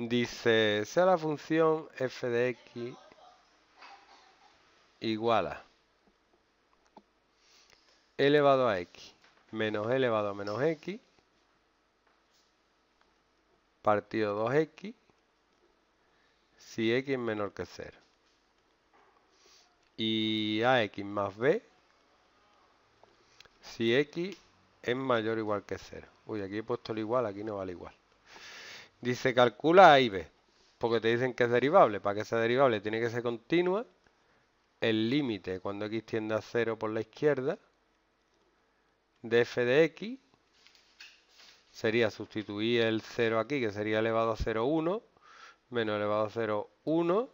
Dice, sea la función f de x igual a elevado a x menos elevado a menos x partido 2x si x es menor que 0. Y a x más b si x es mayor o igual que 0. Uy, aquí he puesto el igual, aquí no vale igual. Dice calcula A y B, porque te dicen que es derivable. Para que sea derivable tiene que ser continua. El límite cuando x tiende a 0 por la izquierda de f de x sería sustituir el 0 aquí, que sería elevado a 0, 1, menos elevado a 0, 1,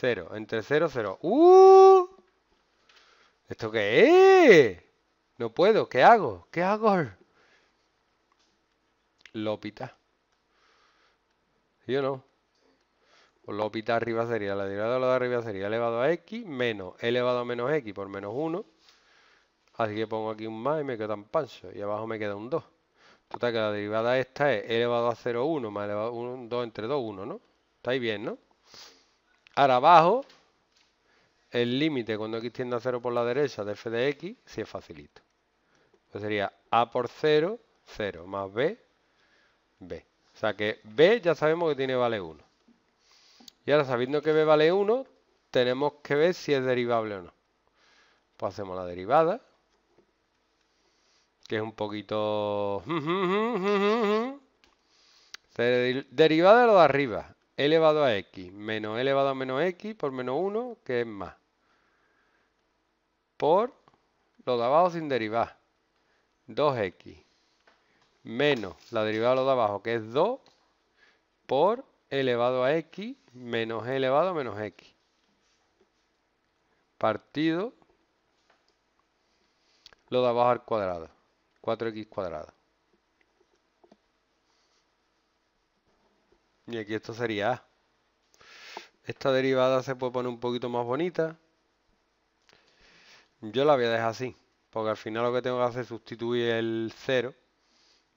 0, entre 0, 0. ¡Uh! ¿Esto qué es? No puedo, ¿qué hago? ¿Qué hago? Lópita. ¿Y no? Pues la arriba sería, la derivada de la de arriba sería elevado a x menos elevado a menos x por menos 1. Así que pongo aquí un más y me quedan pancho. Y abajo me queda un 2. Total que la derivada esta es elevado a 0, 1 más elevado a 2 entre 2, 1, ¿no? Está bien, ¿no? Ahora abajo, el límite cuando x tiende a 0 por la derecha de f de x, si es facilito. Entonces pues sería a por 0, 0, más b, b. O sea que B ya sabemos que tiene vale 1. Y ahora sabiendo que B vale 1, tenemos que ver si es derivable o no. Pues hacemos la derivada, que es un poquito... derivada de lo de arriba, e elevado a x, menos e elevado a menos x por menos 1, que es más. Por lo de abajo sin derivar, 2x menos la derivada de lo de abajo, que es 2, por elevado a x menos e elevado a menos x. Partido lo de abajo al cuadrado, 4x cuadrado. Y aquí esto sería A. Esta derivada se puede poner un poquito más bonita. Yo la voy a dejar así, porque al final lo que tengo que hacer es sustituir el 0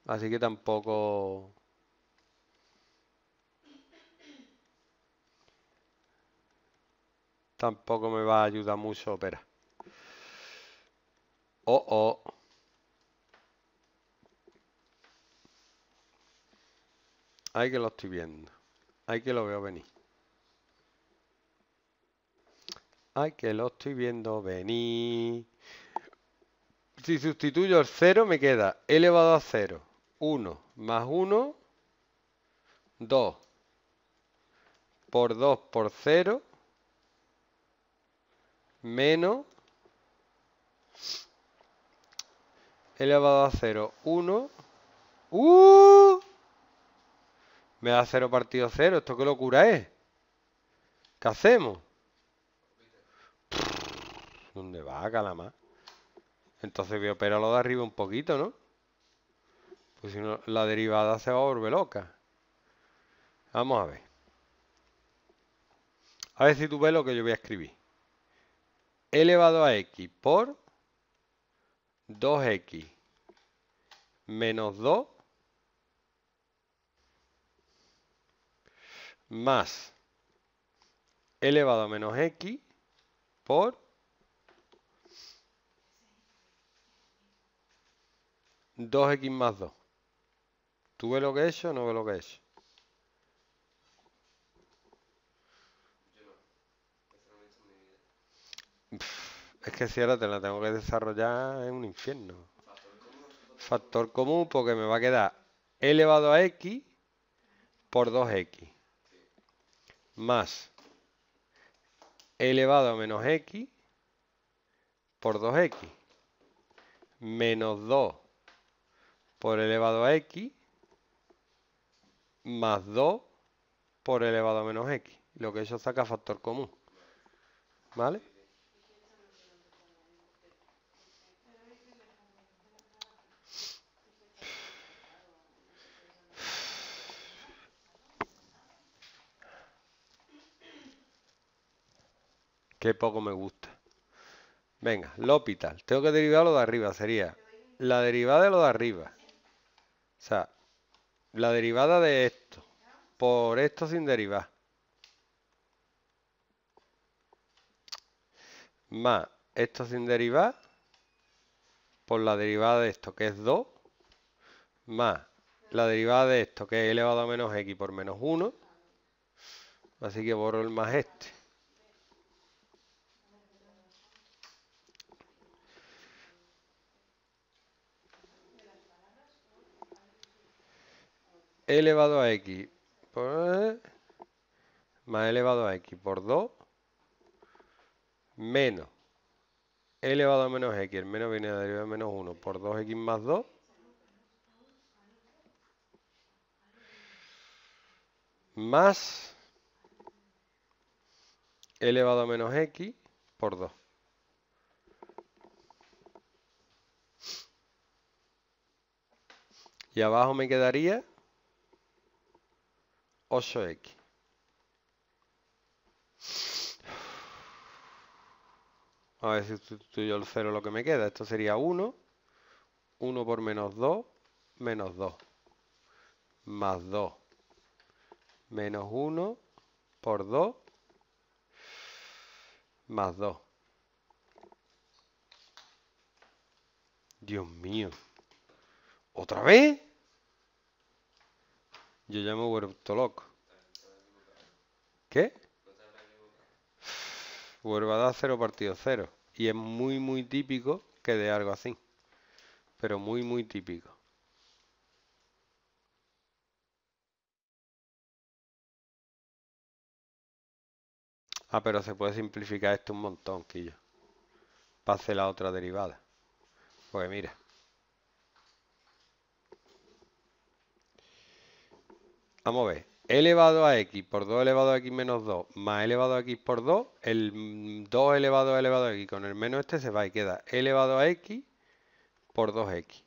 Así que tampoco... Tampoco me va a ayudar mucho espera Oh, oh. Hay que lo estoy viendo. Hay que lo veo venir. Ay, que lo estoy viendo venir. Si sustituyo el 0 me queda elevado a 0 1 más 1, 2 por 2 por 0, menos elevado a 0, 1. ¡Uh! Me da 0 partido 0. ¿Esto qué locura es? ¿Qué hacemos? ¿Dónde va, Calamar? Entonces voy a operar lo de arriba un poquito, ¿no? Pues si no, la derivada se va a volver loca. Vamos a ver. A ver si tú ves lo que yo voy a escribir. Elevado a x por 2x menos 2 más elevado a menos x por 2x más 2. ¿Tú ves lo que he hecho no ves lo que he hecho? Es que si ahora te la tengo que desarrollar es un infierno. Factor común porque me va a quedar elevado a x por 2x más elevado a menos x por 2x menos 2 por elevado a x más 2 por elevado a menos x. Lo que eso saca factor común. ¿Vale? Qué poco me gusta. Venga, L'Hopital. Tengo que derivar lo de arriba. Sería la derivada de lo de arriba. O sea, la derivada de esto por esto sin derivar más esto sin derivar por la derivada de esto que es 2 más la derivada de esto que es elevado a menos x por menos 1 así que borro el más este elevado a x por, más elevado a x por 2 menos elevado a menos x, el menos viene de derivada de menos 1 por 2x más 2 más elevado a menos x por 2. Y abajo me quedaría 8X A ver si sustituyo el 0 lo que me queda. Esto sería 1. 1 por menos 2, menos 2. Más 2. Menos 1 por 2, más 2. Dios mío. ¿Otra vez? Yo llamo loco ¿Qué? Huerva da cero partido cero. Y es muy, muy típico que de algo así. Pero muy, muy típico. Ah, pero se puede simplificar esto un montón, Quillo. Pase la otra derivada. Pues mira. Vamos a ver. E elevado a x por 2 elevado a x menos 2 más elevado a x por 2, el 2 mm, elevado a elevado a x con el menos este se va y queda elevado a x por 2x.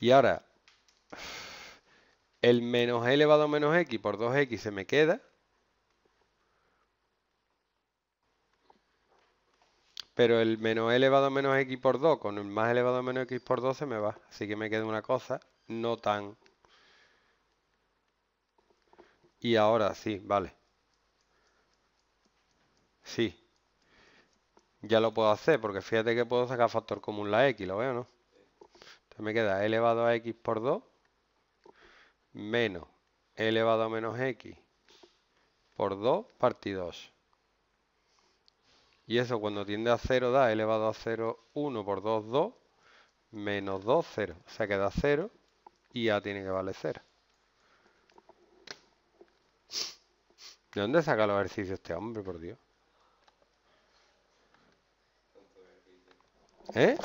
Y ahora, el menos elevado a menos x por 2x se me queda. pero el menos elevado a menos x por 2 con el más elevado a menos x por 2 se me va. Así que me queda una cosa no tan... Y ahora sí, vale. Sí. Ya lo puedo hacer, porque fíjate que puedo sacar factor común la x, ¿lo veo, no? Entonces me queda elevado a x por 2 menos elevado a menos x por 2 partido 2. Y eso cuando tiende a 0 da elevado a 0, 1 por 2, 2, menos 2, 0. O sea que da 0 y ya tiene que valer ¿De dónde saca los ejercicios este hombre, por Dios? ¿Eh?